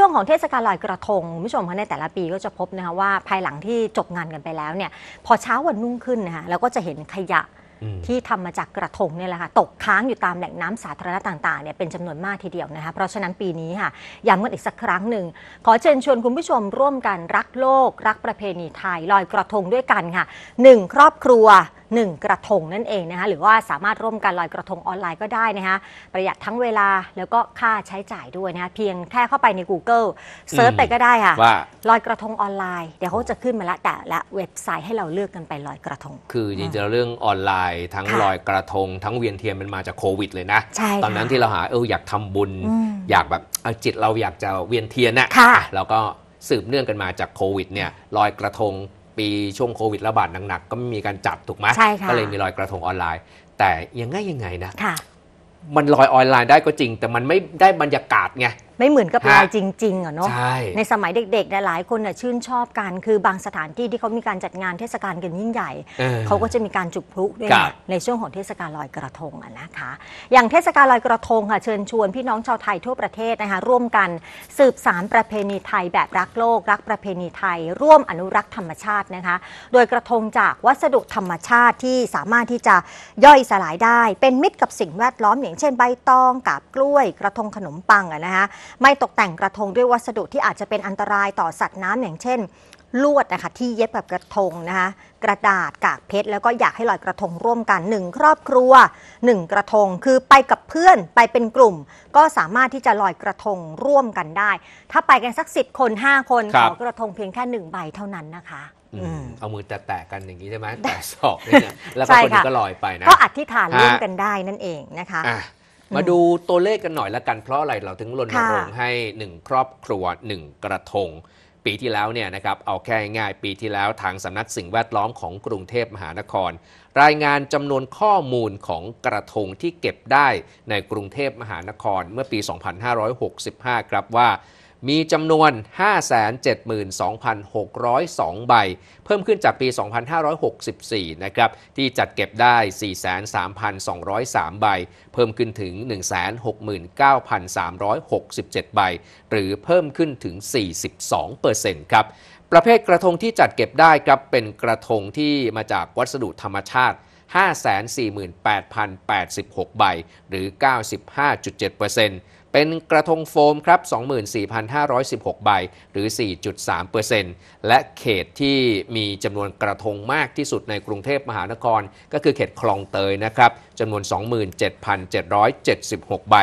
ช่วงของเทศกาลลอยกระทงคุณผู้ชมคะในแต่ละปีก็จะพบนะคะว่าภายหลังที่จบงานกันไปแล้วเนี่ยพอเช้าวันนุ่งขึ้นนะคะเราก็จะเห็นขยะที่ทำมาจากกระทงเนี่ยแหละค่ะตกค้างอยู่ตามแหล่งน้ำสาธารณะต่าง ๆเนี่ยเป็นจำนวนมากทีเดียวนะคะเพราะฉะนั้นปีนี้ค่ะย้ำกันอีกสักครั้งหนึ่ง ขอเชิญชวนคุณผู้ชมร่วมกัน รักโลก รักประเพณีไทย ลอยกระทงด้วยกันค่ะ 1 ครอบครัว1 กระทงนั่นเองนะคะหรือว่าสามารถร่วมกันลอยกระทงออนไลน์ก็ได้นะคะ ประหยัดทั้งเวลาแล้วก็ค่าใช้จ่ายด้วยนะคะ เพียงแค่เข้าไปใน Google เซิร์ชไปก็ได้ค่ะว่าลอยกระทงออนไลน์เดี๋ยวเขาจะขึ้นมาละแต่ละเว็บไซต์ให้เราเลือกกันไปลอยกระทง คือจริงๆเรื่องออนไลน์ทั้งลอยกระทงทั้งเวียนเทียนมันมาจากโควิด เลยนะตอนนั้นที่เราหาเอออยากทำบุญออยากแบบจิตเราอยากจะเวียนเทียนนีะ่ย่ะเราก็สืบเนื่องกันมาจากโควิดเนี่ยลอยกระทงปีช่วงโควิดระบาดหนัก ๆ ก็ไม่มีการจัดถูกไหมใช่ค่ะก็เลยมีลอยกระทงออนไลน์ แต่ยังไงยังไงนะค่ะมันลอยออนไลน์ได้ก็จริง แต่มันไม่ได้บรรยากาศไงไม่เหมือนกับลายจริงๆอ่ะเนาะใในสมัยเด็กๆ หลายคนน่ะชื่นชอบกันคือบางสถานที่ที่เขามีการจัดงานเทศกาลกันยิ่งใหญ่ เขาก็จะมีการจุดพลุด้วยนะในช่วงของเทศกาลลอยกระทงอ่ะนะคะ อย่างเทศกาลลอยกระทงค่ะเชิญชวนพี่น้องชาวไทยทั่วประเทศนะคะร่วมกันสืบสารประเพณีไทยแบบรักโลกรักประเพณีไทย ร่วมอนุรักษ์ธรรมชาตินะคะ โดยกระทงจากวัสดุธรรมชาติที่สามารถที่จะย่อยสลายได้ เป็นมิตรกับสิ่งแวดล้อมอย่างเช่นใบตองกาบกล้วยกระทงขนมปังนะคะไม่ตกแต่งกระทงด้วยวัสดุที่อาจจะเป็นอันตรายต่อสัตว์น้ำอย่างเช่น ลวดนะคะ ที่เย็บแบบกระทงนะคะกระดาษกากเพชรแล้วก็อยากให้ลอยกระทงร่วมกันหนึ่งครอบครัว 1 กระทง คือไปกับเพื่อนไปเป็นกลุ่ม ก็สามารถที่จะลอยกระทงร่วมกันได้ ถ้าไปกันสักสิบคน 5 คนขอกระทงเพียงแค่1ใบเท่านั้นนะคะเอามือแตะๆกันอย่างนี้ใช่ไหมแตะศอกเนี่ยแล้วก็คนก็ลอยไปนะก็อธิษฐานร่วมกันได้นั่นเองนะคะมาดูตัวเลขกันหน่อยละกันเพราะอะไรเราถึงรณรงค์ให้หนึ่งครอบครัวหนึ่งกระทง ปีที่แล้วเนี่ยนะครับ เอาแค่ง่ายปีที่แล้วทางสำนักสิ่งแวดล้อมของกรุงเทพมหานคร รายงานจำนวนข้อมูลของกระทงที่เก็บได้ในกรุงเทพมหานคร เมื่อปี 2565 ครับว่ามีจำนวน572,602 ใบ เพิ่มขึ้นจากปี 2564 นะครับ ที่จัดเก็บได้ 43,203 ใบ เพิ่มขึ้นถึง169,367 ใบ หรือเพิ่มขึ้นถึง 42%ครับ ประเภทกระทงที่จัดเก็บได้ครับเป็นกระทงที่มาจากวัสดุธรรมชาติ 548,086 ใบ หรือ 95.7%เป็นกระทงโฟมครับ 24,516 ใบ หรือ 4.3%และเขตที่มีจำนวนกระทงมากที่สุดในกรุงเทพมหานคร ก็คือเขตคลองเตยนะครับจำนวน 27,776ใบ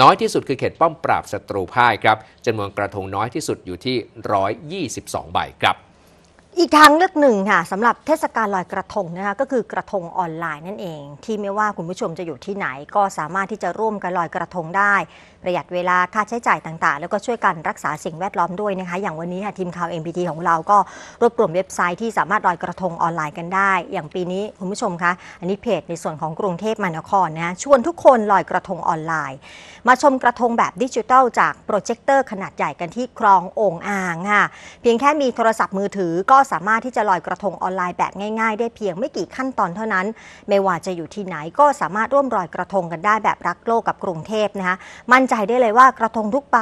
น้อยที่สุดคือเขตป้อมปราบศัตรูพ่ายครับจำนวนกระทงน้อยที่สุดอยู่ที่ 122 ใบครับอีกทางเลือกหนึ่งค่ะสำหรับเทศกาลลอยกระทงนะคะก็คือกระทงออนไลน์นั่นเอง ที่ไม่ว่าคุณผู้ชมจะอยู่ที่ไหน ก็สามารถที่จะร่วมกันลอยกระทงได้ ประหยัดเวลาค่าใช้จ่ายต่างๆ แล้วก็ช่วยกันรักษาสิ่งแวดล้อมด้วยนะคะอย่างวันนี้ค่ะทีมข่าว MPT ของเรา ก็รวบรวมเว็บไซต์ที่สามารถลอยกระทงออนไลน์กันได้ อย่างปีนี้คุณผู้ชมคะอันนี้เพจในส่วนของกรุงเทพมหานครนะชวนทุกคนลอยกระทงออนไลน์มาชมกระทงแบบดิจิทัลจากโปรเจคเตอร์ขนาดใหญ่กันที่คลององอ่างค่ะเพียงแค่มีโทรศัพท์มือถือก็สามารถที่จะลอยกระทงออนไลน์แบบง่าย ๆได้เพียงไม่กี่ขั้นตอนเท่านั้น ไม่ว่าจะอยู่ที่ไหนก็สามารถร่วมลอยกระทงกันได้แบบรักโลกกับกรุงเทพนะคะมั่นใจได้เลยว่ากระทงทุกใบ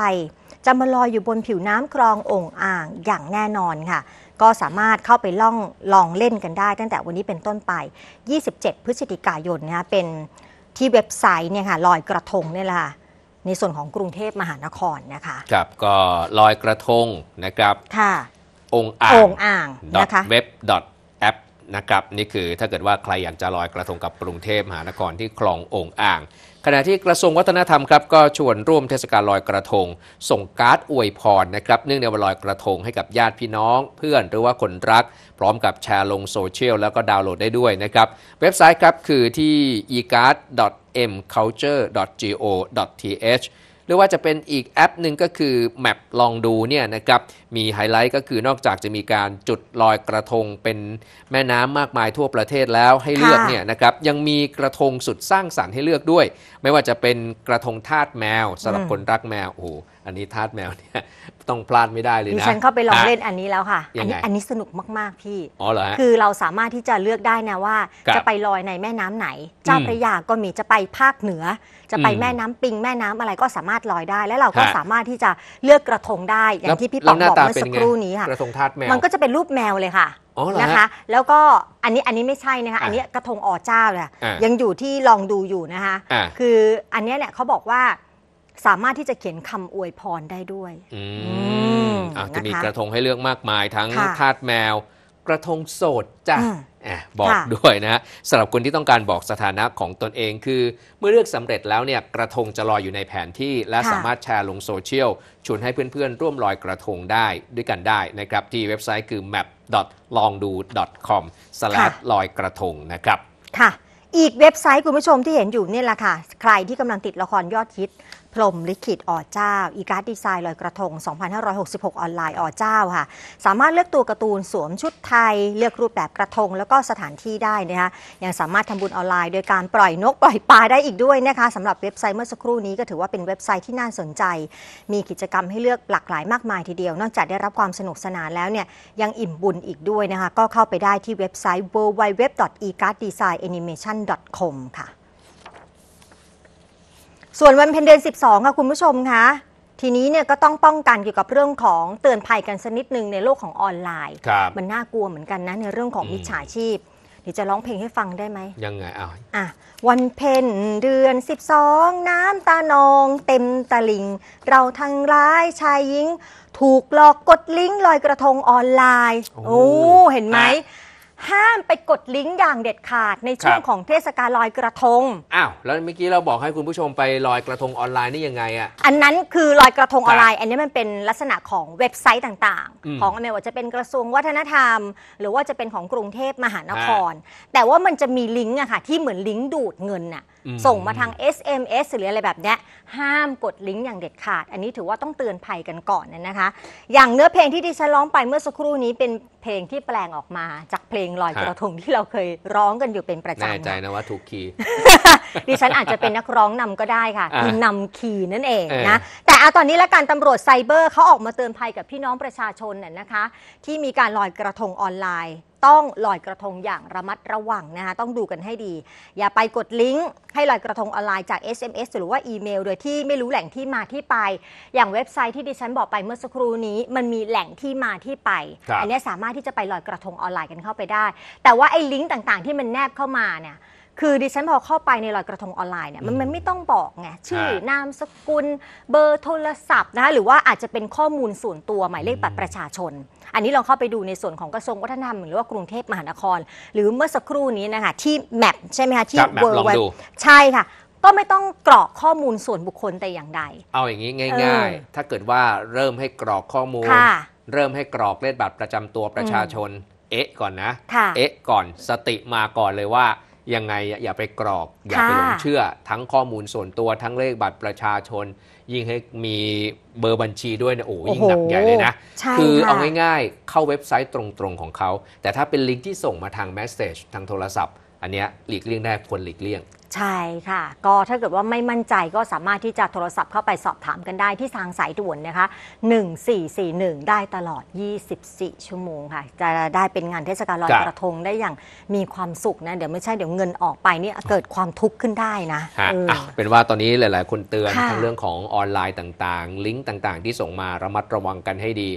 จะมาลอยอยู่บนผิวน้ำคลององอ่างอย่างแน่นอนค่ะ ก็สามารถเข้าไปล่องลองเล่นกันได้ ตั้งแต่วันนี้เป็นต้นไป 27 พฤศจิกายนนะคะเป็นที่เว็บไซต์เนี่ยค่ะลอยกระทงเนี่ยแหละในส่วนของกรุงเทพมหานครนะคะ ครับก็ลอยกระทงนะครับค่ะองอ่างองอ่าง .web app นะครับนี่คือถ้าเกิดว่าใครอยากจะลอยกระทงกับกรุงเทพมหานครที่คลององอ่าง ขณะที่กระทรวงวัฒนธรรมครับ ก็ชวนร่วมเทศกาลลอยกระทง ส่งการ์ดอวยพรนะครับเนื่องในวันลอยกระทงให้กับญาติพี่น้อง เพื่อนหรือว่าคนรัก พร้อมกับแชร์ลงโซเชียลแล้วก็ดาวน์โหลดได้ด้วยนะครับเว็บไซต์ครับคือที่ e c a r d mculture go th หรือว่าจะเป็นอีกแอปหนึ่งก็คือ Map ลองดูเนี่ยนะครับมีไฮไลท์ก็คือนอกจากจะมีการจุดลอยกระทงเป็นแม่น้ำมากมายทั่วประเทศแล้วให้เลือกเนี่ยนะครับยังมีกระทงสุดสร้างสารรค์ให้เลือกด้วย ไม่ว่าจะเป็นกระทงทาดแมวสำหรับคนรักแมวโอ้อันนี้ทาสแมวเนี่ยต้องพลาดไม่ได้เลยนะดิฉันเข้าไปลองเล่นอันนี้แล้วค่ะ อันนี้อันนี้สนุกมากๆ พี่ อ๋อเหรอคือเราสามารถที่จะเลือกได้นะว่า จะไปลอยในแม่น้ำไหน เจ้าพระยาก็มีจะไปภาคเหนือ จะไปแม่น้ำปิงแม่น้ำอะไรก็สามารถลอยได้ และเราก็สามารถที่จะเลือกกระทงได้อย่างที่พี่ปองบอกเมื่อสักครู่นี้ค่ะกระทงทาสแมวมันก็จะเป็นรูปแมวเลยค่ะนะคะ แล้วก็อันนี้อันนี้ไม่ใช่นะคะอันนี้กระทงอ๋อเจ้าเลยยังอยู่ที่ลองดูอยู่นะคะ คืออันนี้เนี่ยเขาบอกว่าสามารถที่จะเขียนคำอวยพรได้ด้วย อืมอ่ะจะมีกระทงให้เลือกมากมายทั้งทาดแมว กระทงโสดจ้ะบอกด้วยนะฮะสำหรับคนที่ต้องการบอกสถานะของตนเองคือ เมื่อเลือกสำเร็จแล้วเนี่ยกระทงจะลอยอยู่ในแผนที่และสามารถแชร์ลงโซเชียลชวนให้เพื่อนๆ ร่วมลอยกระทงได้ด้วยกันได้นะครับ ที่เว็บไซต์คือ map l o n g d o c o m ลอยกระทงนะครับค่ะอีกเว็บไซต์คุณผู้ชมที่เห็นอยู่เนี่ยแหละค่ะ ใครที่กำลังติดละครยอดฮิตพรมลิขิตอ่อเจ้าอีการ์ดดีไซน์ลอยกระทง 2566 ออนไลน์อ่อเจ้าค่ะสามารถเลือกตัวการ์ตูนสวมชุดไทย เลือกรูปแบบกระทง แล้วก็สถานที่ได้นะคะยังสามารถทำบุญออนไลน์โดยการปล่อยนกปล่อยปลาได้อีกด้วยนะคะสำหรับเว็บไซต์เมื่อสักครู่ นี้ก็ถือว่าเป็นเว็บไซต์ที่น่าสนใจมีกิจกรรมให้เลือกหลากหลายมากมายทีเดียว นอกจากได้รับความสนุกสนานแล้วเนี่ยยังอิ่มบุญอีกด้วยนะคะก็เข้าไปได้ที่เว็บไซต์ w w w e c a r d d e s i g n animation.com ค่ะส่วนวันเพ็ญเดือน 12ค่ะ คุณผู้ชมคะทีนี้เนี่ยก็ต้องป้องกันเกี่ยวกับเรื่องของเตือนภัยกันสักนิดหนึ่งในโลกของออนไลน์มันน่ากลัวเหมือนกันนะในเรื่องของมิจฉาชีพเดี๋ยวจะร้องเพลงให้ฟังได้ไหมยังไงอ้าวอ่ะวันเพ็ญเดือน 12 น้ำตานอง เต็มตะลิง เราทั้งร้าย ชายหญิงถูกหลอกกดลิงก์ลอยกระทงออนไลน์ โอ้เห็นไหมห้ามไปกดลิงก์อย่างเด็ดขาดในช่วงของเทศกาลลอยกระทง อ้าวแล้วเมื่อกี้เราบอกให้คุณผู้ชมไปลอยกระทงออนไลน์นี่ยังไงอะอันนั้นคือลอยกระทงออนไลน์อันนี้มันเป็นลักษณะของเว็บไซต์ต่างอๆของไม่ว่าจะเป็นกระทรวงวัฒนธรรมหรือว่าจะเป็นของกรุงเทพมหานคร แต่ว่ามันจะมีลิงก์อะค่ะ ที่เหมือนลิงก์ดูดเงินอะส่งมาทาง SMS หรืออะไรแบบเนี้ยห้ามกดลิงก์อย่างเด็ดขาด อันนี้ถือว่าต้องเตือนภัยกันก่อนนะคะ อย่างเนื้อเพลงที่ดิฉันร้องไปเมื่อสักครู่นี้เป็นเพลงที่แปลงออกมา จากเพลงลอยกระทงที่เราเคยร้องกันอยู่เป็นประจำแน่ใจนะว่าถูกคีย์ดิฉันอาจจะเป็นนักร้องนำก็ได้ค่ะคือนำคีย์นั่นเองนะแต่เอาตอนนี้และกันตำรวจไซเบอร์เขาออกมาเตือนภัยกับพี่น้องประชาชนน่ยนะคะที่มีการลอยกระทงออนไลน์ต้องลอยกระทงอย่างระมัดระวังนะคะ ต้องดูกันให้ดีอย่าไปกดลิงก์ให้ลอยกระทงออนไลน์จาก SMS หรือว่าอีเมลโดยที่ไม่รู้แหล่งที่มาที่ไป อย่างเว็บไซต์ที่ดิฉันบอกไปเมื่อสักครู่นี้ มันมีแหล่งที่มาที่ไปอันนี้สามารถที่จะไปลอยกระทงออนไลน์กันเข้าไปได้ แต่ว่าไอ้ลิงก์ต่างๆที่มันแนบเข้ามาเนี่ยคือดิฉันพอเข้าไปในลอยกระทงออนไลน์เนี่ยมันไม่ต้องบอกไงชื่อนามสกุลเบอร์โทรศัพท์นะคะหรือว่าอาจจะเป็นข้อมูลส่วนตัวหมายเลขบัตรประชาชน อันนี้ลองเข้าไปดูในส่วนของกระทรวงวัฒนธรรมหรือว่ากรุงเทพมหานคร หรือเมื่อสักครู่นี้นะคะที่แมป ใช่ไหมคะที่เวิร์ลลอใช่ค่ะ ก็ไม่ต้องกรอกข้อมูลส่วนบุคคลแต่อย่างใดเอาอย่างนี้ง่าย ๆ ถ้าเกิดว่าเริ่มให้กรอกข้อมูล เริ่มให้กรอกเลขบัตรประจำตัวประชาชนเอ๊ะก่อนนะะเอ๊ะก่อนสติมาก่อนเลยว่ายังไงอย่าไปกรอกอย่าไปหลงเชื่อ ทั้งข้อมูลส่วนตัวทั้งเลขบัตรประชาชน ยิ่งให้มีเบอร์บัญชีด้วยนะโอ้ยิ่งหนักใหญ่เลยนะ คือเอาง่ายๆเข้าเว็บไซต์ตรงๆของเขา แต่ถ้าเป็นลิงก์ที่ส่งมาทางแมสเซจทางโทรศัพท์ อันนี้หลีกเลี่ยงได้ควรหลีกเลี่ยงใช่ค่ะ ก็ถ้าเกิดว่าไม่มั่นใจก็สามารถที่จะโทรศัพท์เข้าไปสอบถามกันได้ที่ทางสายด่วนนะคะ1441 ได้ตลอด 24 ชั่วโมงค่ะ จะได้เป็นงานเทศกาลลอยกระทง ได้อย่างมีความสุขนะ เดี๋ยวไม่ใช่เดี๋ยวเงินออกไปเนี่ยเกิดความทุกข์ขึ้นได้นะะเะเป็นว่าตอนนี้หลาย ๆ คนเตือนทั้งเรื่องของออนไลน์ต่าง ๆ ลิงก์ต่างๆ ที่ส่งมาระมัดระวังกันให้ดี